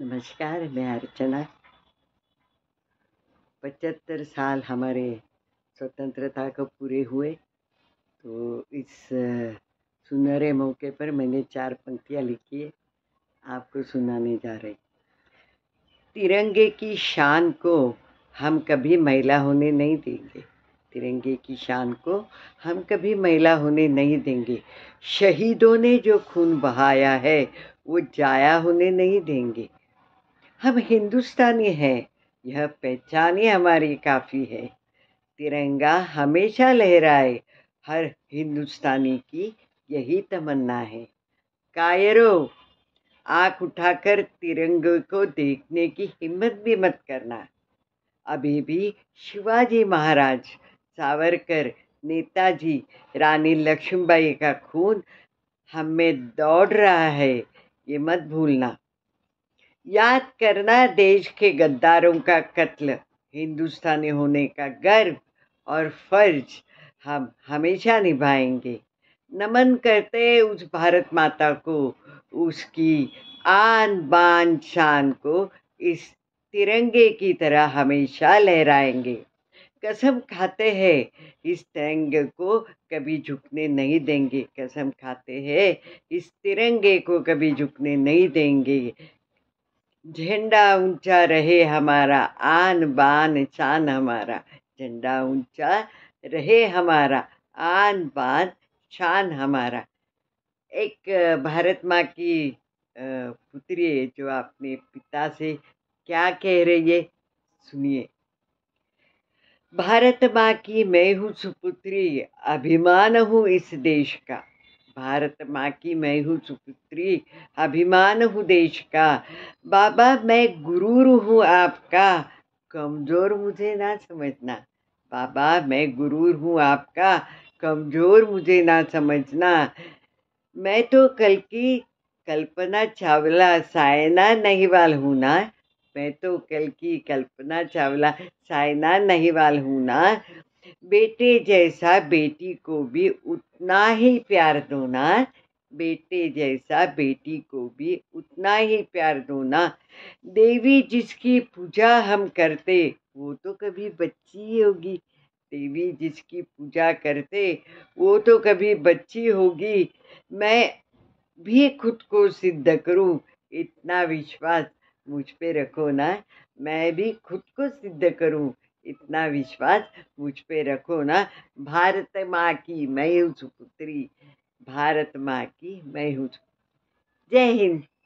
नमस्कार मैं अर्चना पचहत्तर साल हमारे स्वतंत्रता को पूरे हुए तो इस सुनहरे मौके पर मैंने चार पंक्तियाँ लिखी है आपको सुनाने जा रही तिरंगे की शान को हम कभी महिला होने नहीं देंगे तिरंगे की शान को हम कभी महिला होने नहीं देंगे शहीदों ने जो खून बहाया है वो जाया होने नहीं देंगे हम हिंदुस्तानी हैं यह पहचानी हमारी काफ़ी है तिरंगा हमेशा लहराए हर हिंदुस्तानी की यही तमन्ना है कायरो आंख उठाकर तिरंगे को देखने की हिम्मत भी मत करना अभी भी शिवाजी महाराज सावरकर नेताजी रानी लक्ष्मीबाई का खून हमें दौड़ रहा है ये मत भूलना याद करना देश के गद्दारों का कत्ल हिंदुस्तानी होने का गर्व और फर्ज हम हमेशा निभाएंगे नमन करते उस भारत माता को उसकी आन बान शान को इस तिरंगे की तरह हमेशा लहराएंगे कसम खाते हैं इस तिरंगे को कभी झुकने नहीं देंगे कसम खाते हैं इस तिरंगे को कभी झुकने नहीं देंगे झंडा ऊंचा रहे हमारा आन बान शान हमारा झंडा ऊंचा रहे हमारा आन बान शान हमारा एक भारत माँ की पुत्री है जो अपने पिता से क्या कह रही है सुनिए भारत माँ की मैं हूँ सुपुत्री अभिमान हूँ इस देश का भारत माँ की मैं हूँ सुपुत्री अभिमान हूँ देश का बाबा मैं गुरूर हूँ आपका कमज़ोर मुझे ना समझना बाबा मैं गुरूर हूँ आपका कमज़ोर मुझे ना समझना मैं तो कल की कल्पना चावला सायना नहीवाल हूँ ना मैं तो कल की कल्पना चावला सायना नहीवाल हूँ ना बेटे जैसा बेटी को भी उतना ही प्यार दो ना बेटे जैसा बेटी को भी उतना ही प्यार ना देवी जिसकी पूजा हम करते वो तो कभी बच्ची होगी देवी जिसकी पूजा करते वो तो कभी बच्ची होगी मैं भी खुद को सिद्ध करूं इतना विश्वास मुझ पे रखो ना मैं भी खुद को सिद्ध करूं इतना विश्वास मुझ पे रखो ना भारत माँ की मैं हूँ सुपुत्री भारत माँ की मैं हूँ जय हिंद